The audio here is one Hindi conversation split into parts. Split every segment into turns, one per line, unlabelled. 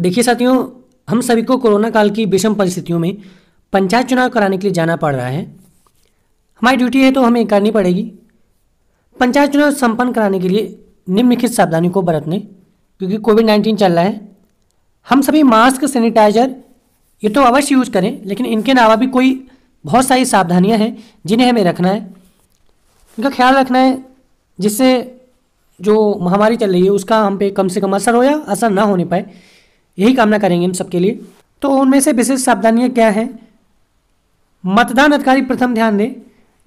देखिए साथियों हम सभी को कोरोना काल की विषम परिस्थितियों में पंचायत चुनाव कराने के लिए जाना पड़ रहा है हमारी ड्यूटी है तो हमें करनी पड़ेगी पंचायत चुनाव संपन्न कराने के लिए निम्नलिखित सावधानी को बरतने क्योंकि कोविड नाइन्टीन चल रहा है हम सभी मास्क सैनिटाइजर ये तो अवश्य यूज करें लेकिन इनके अलावा भी कोई बहुत सारी सावधानियां हैं जिन्हें हमें रखना है इनका ख्याल रखना है जिससे जो महामारी चल रही है उसका हम पे कम से कम असर हो या असर ना होने पाए यही कामना करेंगे हम सबके लिए तो उनमें से विशेष सावधानियां क्या हैं मतदान अधिकारी प्रथम ध्यान दें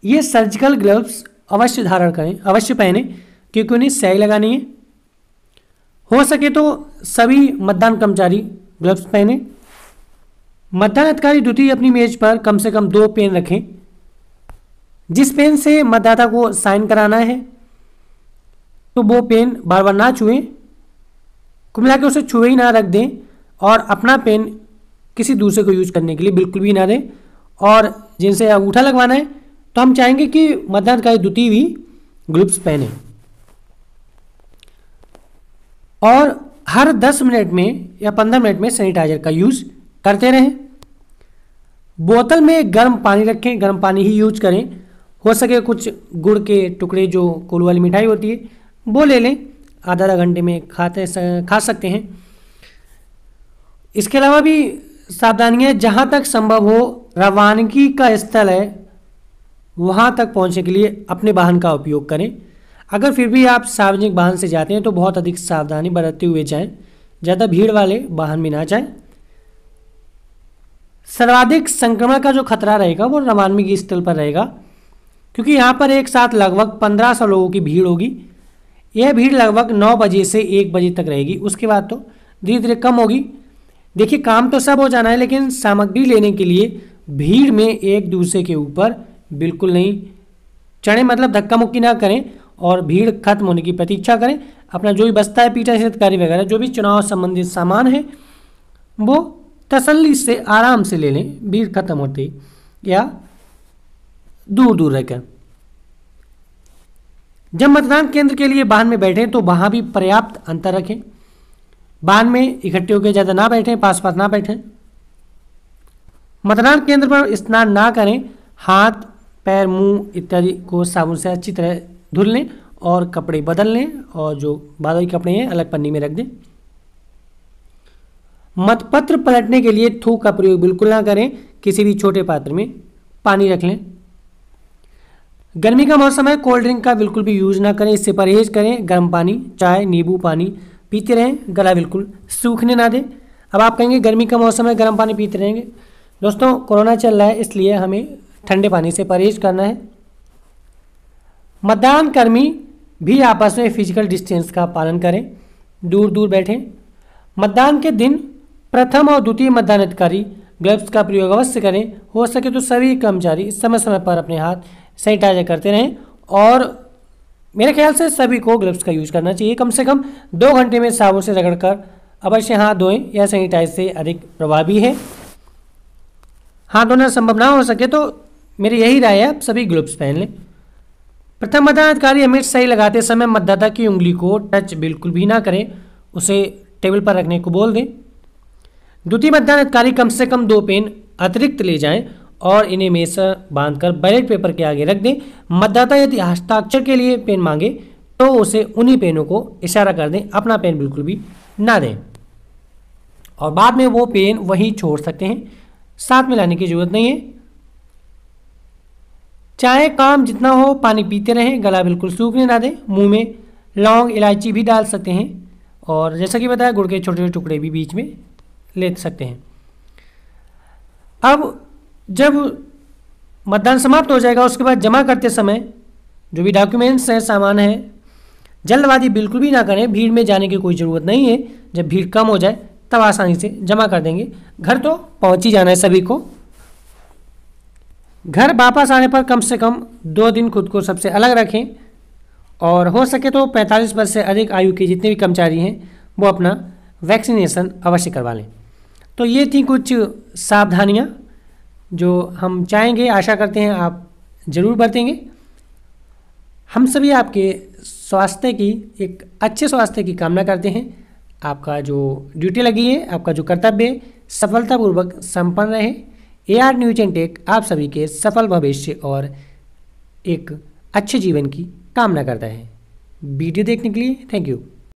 ये सर्जिकल ग्लव्स अवश्य धारण करें अवश्य पहने क्योंकि उन्हें स्याही लगानी है हो सके तो सभी मतदान कर्मचारी ग्लव्स पहने मतदान अधिकारी द्वितीय अपनी मेज पर कम से कम दो पेन रखें जिस पेन से मतदाता को साइन कराना है तो वो पेन बार बार ना छुएं कुल मिला के उसे छुए ही ना रख दें और अपना पेन किसी दूसरे को यूज करने के लिए बिल्कुल भी ना दें और जिनसे अंगूठा लगवाना है तो हम चाहेंगे कि का द्वितीय भी ग्लव्स पहने और हर 10 मिनट में या 15 मिनट में सैनिटाइजर का यूज करते रहें बोतल में गर्म पानी रखें गर्म पानी ही यूज करें हो सके कुछ गुड़ के टुकड़े जो कोल वाली मिठाई होती है वो ले लें आधा आधा घंटे में खाते खा सकते हैं इसके अलावा भी सावधानियाँ जहाँ तक संभव हो रवानगी का स्थल है वहाँ तक पहुँचने के लिए अपने वाहन का उपयोग करें अगर फिर भी आप सार्वजनिक वाहन से जाते हैं तो बहुत अधिक सावधानी बरतते हुए जाएं ज़्यादा भीड़ वाले वाहन में ना जाएं सर्वाधिक संक्रमण का जो खतरा रहेगा वो रवानगी स्थल पर रहेगा क्योंकि यहाँ पर एक साथ लगभग पंद्रह सौ लोगों की भीड़ होगी यह भीड़ लगभग नौ बजे से एक बजे तक रहेगी उसके बाद तो धीरे धीरे कम होगी देखिए काम तो सब हो जाना है लेकिन सामग्री लेने के लिए भीड़ में एक दूसरे के ऊपर बिल्कुल नहीं चढ़े मतलब धक्का मुक्की ना करें और भीड़ खत्म होने की प्रतीक्षा करें अपना जो भी बस्ता है पीटा कार्य वगैरह जो भी चुनाव संबंधित सामान है वो तसल्ली से आराम से ले लें भीड़ खत्म होती या दूर दूर रहकर जब मतदान केंद्र के लिए वाहन में बैठें तो वहाँ भी पर्याप्त अंतर रखें वाहन में इकट्ठे होकर ज़्यादा ना बैठें पास पास ना बैठें मतदान केंद्र पर स्नान ना करें हाथ पैर मुंह इत्यादि को साबुन से अच्छी तरह धुल लें और कपड़े बदल लें और जो बादल कपड़े हैं अलग पन्नी में रख दें मतपत्र पलटने के लिए थूक का प्रयोग बिल्कुल ना करें किसी भी छोटे पात्र में पानी रख लें गर्मी का मौसम है कोल्ड ड्रिंक का बिल्कुल भी यूज ना करें इससे परहेज करें गर्म पानी चाय नींबू पानी पीते रहें गला बिल्कुल सूखने ना दें अब आप कहेंगे गर्मी का मौसम है गर्म पानी पीते रहेंगे दोस्तों कोरोना चल रहा है इसलिए हमें ठंडे पानी से परहेज करना है मतदान कर्मी भी आपस में फिजिकल डिस्टेंस का पालन करें दूर दूर बैठें मतदान के दिन प्रथम और द्वितीय मतदान अधिकारी ग्लव्स का प्रयोग अवश्य करें हो सके तो सभी कर्मचारी समय समय पर अपने हाथ सैनिटाइजर करते रहें और मेरे ख्याल से सभी को ग्लव्स का यूज करना चाहिए कम से कम दो घंटे में साबुन से रगड़ कर अवश्य हाथ धोएं यह सैनिटाइज से अधिक प्रभावी है हाथ धोना संभव ना हो सके तो मेरी यही राय है आप सभी ग्लव्स पहन लें प्रथम मतदान अधिकारी हमें सही लगाते समय मतदाता की उंगली को टच बिल्कुल भी ना करें उसे टेबल पर रखने को बोल दें द्वितीय मतदान अधिकारी कम से कम दो पेन अतिरिक्त ले जाएं और इन्हें मेसर बांधकर बैलेट पेपर के आगे रख दें मतदाता यदि हस्ताक्षर के लिए पेन मांगे तो उसे उन्हीं पेनों को इशारा कर दें अपना पेन बिल्कुल भी ना दें और बाद में वो पेन वहीं छोड़ सकते हैं साथ में लाने की ज़रूरत नहीं है चाहे काम जितना हो पानी पीते रहें गला बिल्कुल सूखने ना दें मुंह में लौंग इलायची भी डाल सकते हैं और जैसा कि बताया गुड़ के छोटे छोटे टुकड़े भी बीच में ले सकते हैं अब जब मतदान समाप्त हो जाएगा उसके बाद जमा करते समय जो भी डॉक्यूमेंट्स हैं सामान है जल्दबाजी बिल्कुल भी ना करें भीड़ में जाने की कोई ज़रूरत नहीं है जब भीड़ कम हो जाए तब आसानी से जमा कर देंगे घर तो पहुंच ही जाना है सभी को घर वापस आने पर कम से कम दो दिन खुद को सबसे अलग रखें और हो सके तो 45 वर्ष से अधिक आयु के जितने भी कर्मचारी हैं वो अपना वैक्सीनेशन अवश्य करवा लें तो ये थी कुछ सावधानियाँ जो हम चाहेंगे आशा करते हैं आप ज़रूर बरतेंगे हम सभी आपके स्वास्थ्य की एक अच्छे स्वास्थ्य की कामना करते हैं आपका जो ड्यूटी लगी है आपका जो कर्तव्य है सफलतापूर्वक संपन्न रहे A R news and tech आप सभी के सफल भविष्य और एक अच्छे जीवन की कामना करता है वीडियो देखने के लिए थैंक यू